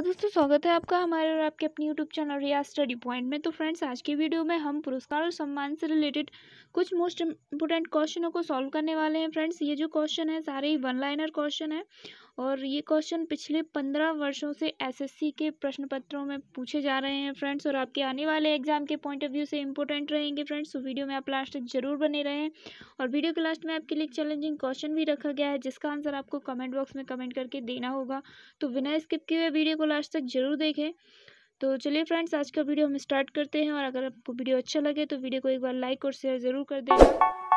hello दोस्तों स्वागत है आपका हमारे और आपके अपने YouTube channel Riya study point में तो फ्रेंड्स आज की वीडियो में हम पुरस्कार और सम्मान से रिलेटेड कुछ मोस्ट इंपोर्टेंट क्वेश्चनों को सॉल्व करने वाले हैं फ्रेंड्स ये जो क्वेश्चन है सारे ही वन लाइनर क्वेश्चन है और ये क्वेश्चन पिछले पंद्रह वर्षों से एसएससी के प्रश्न पत्रों में पूछे जा रहे हैं फ्रेंड्स और आपके आने वाले एग्जाम के पॉइंट ऑफ व्यू से इंपॉर्टेंट रहेंगे फ्रेंड्स तो वीडियो में आप लास्ट तक जरूर बने रहें और वीडियो के लास्ट में आपके लिए चैलेंजिंग क्वेश्चन भी रखा गया है जिसका आंसर आपको कमेंट बॉक्स में कमेंट करके देना होगा तो बिना स्किप किए हुए वीडियो को लास्ट तक जरूर देखें तो चलिए फ्रेंड्स आज का वीडियो हम स्टार्ट करते हैं और अगर आपको वीडियो अच्छा लगे तो वीडियो को एक बार लाइक और शेयर ज़रूर कर देना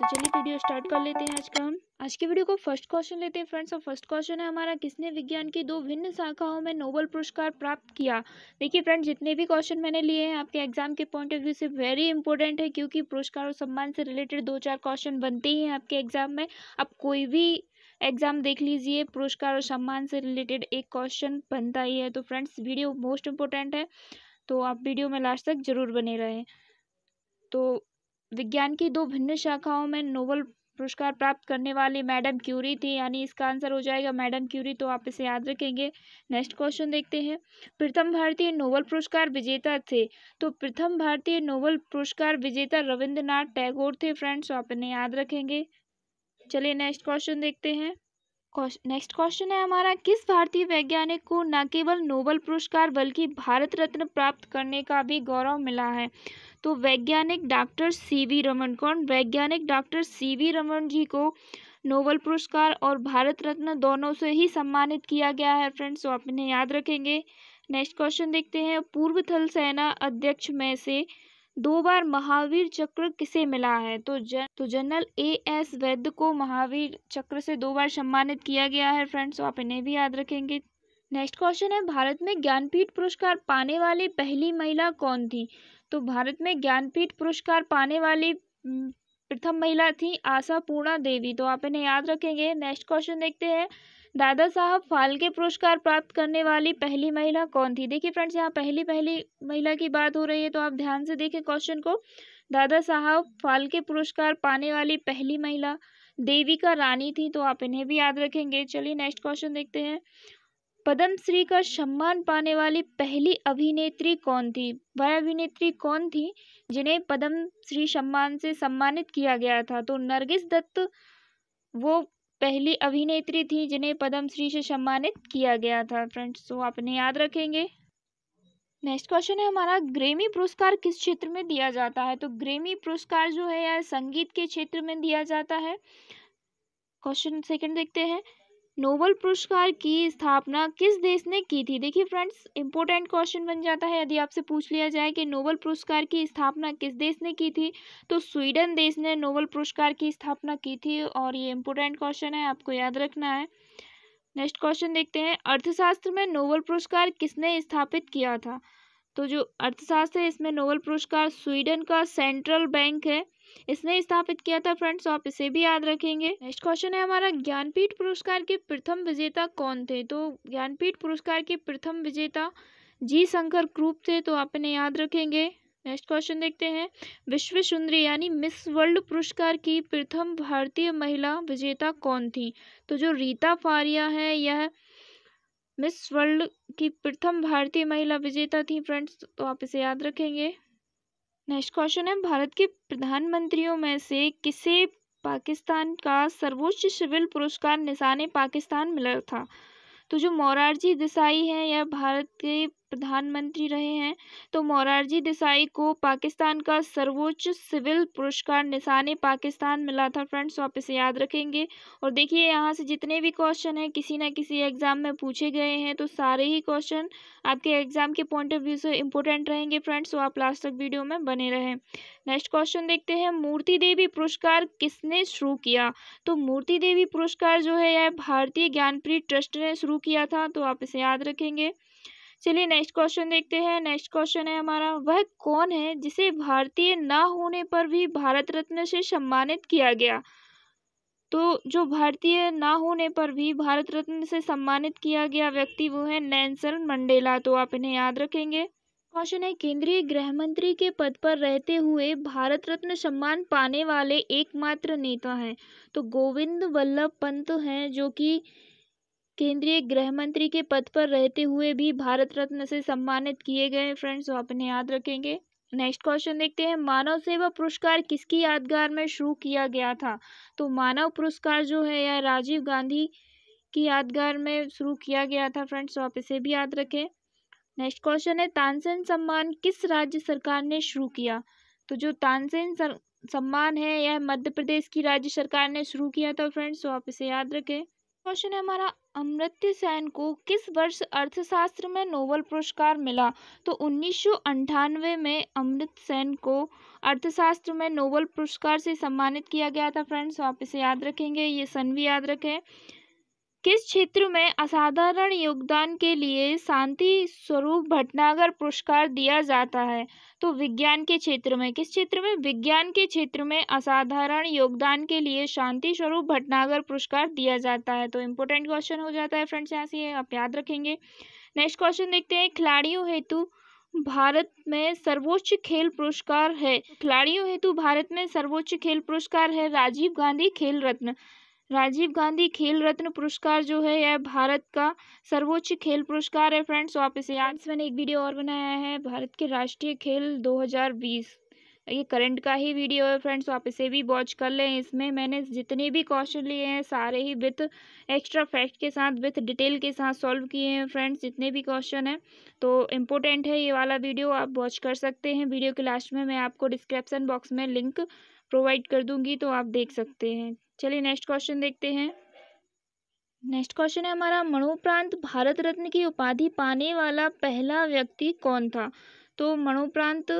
तो चलिए वीडियो स्टार्ट कर लेते हैं आज का हम आज के वीडियो को फर्स्ट क्वेश्चन लेते हैं फ्रेंड्स और फर्स्ट क्वेश्चन है हमारा किसने विज्ञान की दो भिन्न शाखाओं में नोबल पुरस्कार प्राप्त किया देखिए फ्रेंड्स जितने भी क्वेश्चन मैंने लिए हैं आपके एग्जाम के पॉइंट ऑफ व्यू से वेरी इंपॉर्टेंट है क्योंकि पुरस्कार और सम्मान से रिलेटेड दो चार क्वेश्चन बनते ही हैं आपके एग्जाम में आप कोई भी एग्जाम देख लीजिए पुरस्कार और सम्मान से रिलेटेड एक क्वेश्चन बनता ही है तो फ्रेंड्स वीडियो मोस्ट इम्पोर्टेंट है तो आप वीडियो में लास्ट तक जरूर बने रहें तो विज्ञान की दो भिन्न शाखाओं में नोबल पुरस्कार प्राप्त करने वाली मैडम क्यूरी थी यानी इसका आंसर हो जाएगा मैडम क्यूरी तो आप इसे याद रखेंगे नेक्स्ट क्वेश्चन देखते हैं प्रथम भारतीय नोबल पुरस्कार विजेता थे तो प्रथम भारतीय नोबल पुरस्कार विजेता रविंद्रनाथ टैगोर थे फ्रेंड्स तो आप इन्हें याद रखेंगे चलिए नेक्स्ट क्वेश्चन देखते हैं नेक्स्ट क्वेश्चन है हमारा किस भारतीय वैज्ञानिक को न केवल नोबल पुरस्कार बल्कि भारत रत्न प्राप्त करने का भी गौरव मिला है तो वैज्ञानिक डॉक्टर सी वी रमन कौन वैज्ञानिक doctor C V Raman ji को नोबल पुरस्कार और भारत रत्न दोनों से ही सम्मानित किया गया है फ्रेंड्स तो आप इन्हें याद रखेंगे नेक्स्ट क्वेश्चन देखते हैं पूर्व थल सेना अध्यक्ष में से दो बार महावीर चक्र किसे मिला है तो जन तो जनरल ए एस वैद्य को महावीर चक्र से दो बार सम्मानित किया गया है फ्रेंड्स तो आप इन्हें भी याद रखेंगे नेक्स्ट क्वेश्चन है भारत में ज्ञानपीठ पुरस्कार पाने वाली पहली महिला कौन थी तो भारत में ज्ञानपीठ पुरस्कार पाने वाली प्रथम महिला थी आशा पूर्णा देवी तो आप इन्हें याद रखेंगे नेक्स्ट क्वेश्चन देखते हैं दादा साहब फाल्के पुरस्कार प्राप्त करने वाली पहली महिला कौन थी देखिए फ्रेंड्स यहाँ पहली पहली महिला की बात हो रही है तो आप ध्यान से देखें क्वेश्चन को दादा साहब फाल्के पुरस्कार पाने वाली पहली महिला देविका रानी थी तो आप इन्हें भी याद रखेंगे चलिए नेक्स्ट क्वेश्चन देखते हैं पद्मश्री का सम्मान पाने वाली पहली अभिनेत्री कौन थी वह अभिनेत्री कौन थी जिन्हें पद्मश्री सम्मान से सम्मानित किया गया था तो नरगिस दत्त वो पहली अभिनेत्री थी जिन्हें पद्मश्री से सम्मानित किया गया था फ्रेंड्स तो आप इन्हें याद रखेंगे नेक्स्ट क्वेश्चन है हमारा ग्रेमी पुरस्कार किस क्षेत्र में दिया जाता है तो ग्रेमी पुरस्कार जो है यह संगीत के क्षेत्र में दिया जाता है क्वेश्चन सेकंड देखते हैं नोबल पुरस्कार की स्थापना किस देश ने की थी देखिए फ्रेंड्स इंपॉर्टेंट क्वेश्चन बन जाता है यदि आपसे पूछ लिया जाए कि नोबल पुरस्कार की स्थापना किस देश ने की थी तो स्वीडन देश ने नोबल पुरस्कार की स्थापना की थी और ये इंपॉर्टेंट क्वेश्चन है आपको याद रखना है नेक्स्ट क्वेश्चन देखते हैं अर्थशास्त्र में नोबल पुरस्कार किसने स्थापित किया था तो जो अर्थशास्त्र है इसमें नोबल पुरस्कार स्वीडन का सेंट्रल बैंक है इसने स्थापित किया था फ्रेंड्स आप इसे भी याद रखेंगे नेक्स्ट क्वेश्चन है हमारा ज्ञानपीठ पुरस्कार के प्रथम विजेता कौन थे तो ज्ञानपीठ पुरस्कार के प्रथम विजेता जी शंकर क्रूप थे तो आप इन्हें याद रखेंगे नेक्स्ट क्वेश्चन देखते हैं विश्व सुंदरी यानी मिस वर्ल्ड पुरस्कार की प्रथम भारतीय महिला विजेता कौन थी तो जो रीता फारिया है यह मिस वर्ल्ड की प्रथम भारतीय महिला विजेता थी फ्रेंड्स तो आप इसे याद रखेंगे नेक्स्ट क्वेश्चन है भारत के प्रधानमंत्रियों में से किसे पाकिस्तान का सर्वोच्च सिविल पुरस्कार निशाने पाकिस्तान मिला था तो जो मोरारजी देसाई हैं यह भारत के प्रधानमंत्री रहे हैं तो मोरारजी देसाई को पाकिस्तान का सर्वोच्च सिविल पुरस्कार निशाने पाकिस्तान मिला था फ्रेंड्स आप इसे याद रखेंगे और देखिए यहाँ से जितने भी क्वेश्चन हैं किसी ना किसी एग्ज़ाम में पूछे गए हैं तो सारे ही क्वेश्चन आपके एग्ज़ाम के पॉइंट ऑफ व्यू से इंपॉर्टेंट रहेंगे फ्रेंड्स तो आप लास्ट तक वीडियो में बने रहें नेक्स्ट क्वेश्चन देखते हैं मूर्ति देवी पुरस्कार किसने शुरू किया तो मूर्ति देवी पुरस्कार जो है यह भारतीय ज्ञानप्रीत ट्रस्ट ने शुरू किया था तो आप इसे याद रखेंगे चलिए नेक्स्ट क्वेश्चन देखते हैं नेक्स्ट क्वेश्चन है हमारा वह कौन है जिसे भारतीय ना होने पर भी भारत रत्न से सम्मानित किया गया तो जो भारतीय ना होने पर भी भारत रत्न से सम्मानित किया गया व्यक्ति वो है नैनसन मंडेला तो आप इन्हें याद रखेंगे क्वेश्चन है केंद्रीय गृह मंत्री के पद पर रहते हुए भारत रत्न सम्मान पाने वाले एकमात्र नेता हैं तो गोविंद वल्लभ पंत हैं जो कि केंद्रीय गृह मंत्री के पद पर रहते हुए भी भारत रत्न से सम्मानित किए गए फ्रेंड्स वो अपने याद रखेंगे नेक्स्ट क्वेश्चन देखते हैं मानव सेवा पुरस्कार किसकी यादगार में शुरू किया गया था तो मानव पुरस्कार जो है यह राजीव गांधी की यादगार में शुरू किया गया था फ्रेंड्स आप इसे भी याद रखें नेक्स्ट क्वेश्चन है तानसेन सम्मान किस राज्य सरकार ने शुरू किया तो जो तानसेन सम्मान है यह मध्य प्रदेश की राज्य सरकार ने शुरू किया था फ्रेंड्स आप इसे याद रखें क्वेश्चन है हमारा अमृत्य सेन को किस वर्ष अर्थशास्त्र में नोबल पुरस्कार मिला तो उन्नीस में अमृत सेन को अर्थशास्त्र में नोबल पुरस्कार से सम्मानित किया गया था फ्रेंड्स आप इसे याद रखेंगे ये सन भी याद रखें किस क्षेत्र में असाधारण योगदान के लिए शांति स्वरूप भटनागर पुरस्कार दिया जाता है तो विज्ञान के क्षेत्र में किस क्षेत्र में विज्ञान के क्षेत्र में असाधारण योगदान के लिए शांति स्वरूप भटनागर पुरस्कार दिया जाता है तो इम्पोर्टेंट क्वेश्चन हो जाता है फ्रेंड्स यहाँ से आप याद रखेंगे नेक्स्ट क्वेश्चन देखते हैं खिलाड़ियों हेतु भारत में सर्वोच्च खेल पुरस्कार है खिलाड़ियों हेतु भारत में सर्वोच्च खेल पुरस्कार है राजीव गांधी खेल रत्न राजीव गांधी खेल रत्न पुरस्कार जो है यह भारत का सर्वोच्च खेल पुरस्कार है फ्रेंड्स आप इसे याद मैंने एक वीडियो और बनाया है भारत के राष्ट्रीय खेल 2020 ये करंट का ही वीडियो है फ्रेंड्स आप इसे भी वॉच कर लें इसमें मैंने जितने भी क्वेश्चन लिए हैं सारे ही विथ एक्स्ट्रा फैक्ट के साथ विथ डिटेल के साथ सॉल्व किए हैं फ्रेंड्स जितने भी क्वेश्चन हैं तो इम्पोर्टेंट है ये वाला वीडियो आप वॉच कर सकते हैं वीडियो के लास्ट में मैं आपको डिस्क्रिप्सन बॉक्स में लिंक प्रोवाइड कर दूँगी तो आप देख सकते हैं चलिए नेक्स्ट क्वेश्चन देखते हैं नेक्स्ट क्वेश्चन है हमारा मणोप्रांत भारत रत्न की उपाधि पाने वाला पहला व्यक्ति कौन था तो मणोप्रांत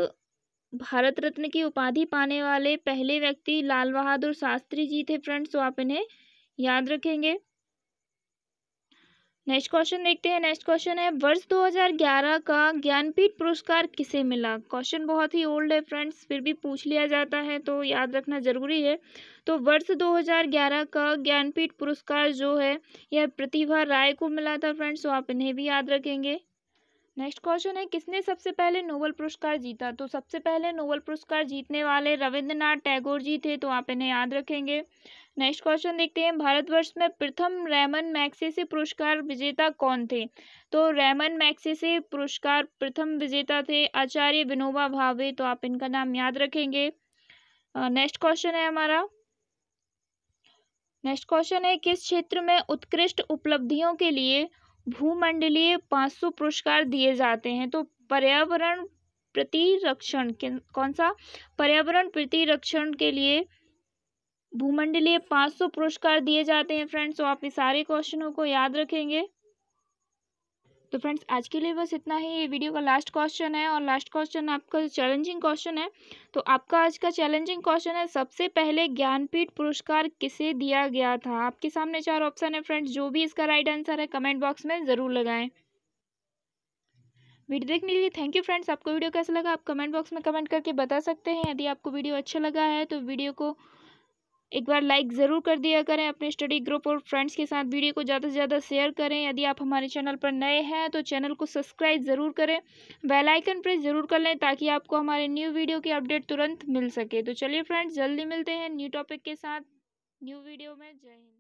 भारत रत्न की उपाधि पाने वाले पहले व्यक्ति लाल बहादुर शास्त्री जी थे फ्रेंड्स तो आप इन्हें याद रखेंगे नेक्स्ट क्वेश्चन देखते हैं नेक्स्ट क्वेश्चन है वर्ष 2011 का ज्ञानपीठ पुरस्कार किसे मिला क्वेश्चन बहुत ही ओल्ड है फ्रेंड्स फिर भी पूछ लिया जाता है तो याद रखना जरूरी है तो वर्ष 2011 का ज्ञानपीठ पुरस्कार जो है यह प्रतिभा राय को मिला था फ्रेंड्स तो आप इन्हें भी याद रखेंगे नेक्स्ट क्वेश्चन है किसने सबसे पहले नोबल पुरस्कार जीता तो सबसे पहले नोबल पुरस्कार जीतने वाले रविंद्रनाथ टैगोर जी थे तो आप इन्हें याद रखेंगे नेक्स्ट क्वेश्चन देखते हैं भारतवर्ष में प्रथम रैमन मैक्सेसे पुरस्कार विजेता कौन थे तो रेमन मैक्सेसे पुरस्कार प्रथम विजेता थे आचार्य विनोबा भावे तो आप इनका नाम याद रखेंगे नेक्स्ट क्वेश्चन है हमारा नेक्स्ट क्वेश्चन है किस क्षेत्र में उत्कृष्ट उपलब्धियों के लिए भूमंडलीय पाँच पुरस्कार दिए जाते हैं तो पर्यावरण प्रतिरक्षण कौन सा पर्यावरण प्रतिरक्षण के लिए भूमंडलीय पाँच सौ पुरस्कार दिए जाते हैं फ्रेंड्स तो आप इस सारे क्वेश्चनों को याद रखेंगे तो फ्रेंड्स आज के लिए बस इतना ही ये वीडियो का लास्ट क्वेश्चन है और लास्ट क्वेश्चन आपका चैलेंजिंग क्वेश्चन है तो आपका आज का चैलेंजिंग क्वेश्चन है सबसे पहले ज्ञानपीठ पुरस्कार किसे दिया गया था आपके सामने चार ऑप्शन है फ्रेंड्स जो भी इसका राइट आंसर है कमेंट बॉक्स में ज़रूर लगाएं वीडियो देखने के लिए थैंक यू फ्रेंड्स आपको वीडियो कैसा लगा आप कमेंट बॉक्स में कमेंट करके बता सकते हैं यदि आपको वीडियो अच्छा लगा है तो वीडियो को एक बार लाइक ज़रूर कर दिया करें अपने स्टडी ग्रुप और फ्रेंड्स के साथ वीडियो को ज़्यादा से ज़्यादा शेयर करें यदि आप हमारे चैनल पर नए हैं तो चैनल को सब्सक्राइब ज़रूर करें बेल आइकन प्रेस ज़रूर कर लें ताकि आपको हमारे न्यू वीडियो की अपडेट तुरंत मिल सके तो चलिए फ्रेंड्स जल्दी मिलते हैं न्यू टॉपिक के साथ न्यू वीडियो में जय हिंद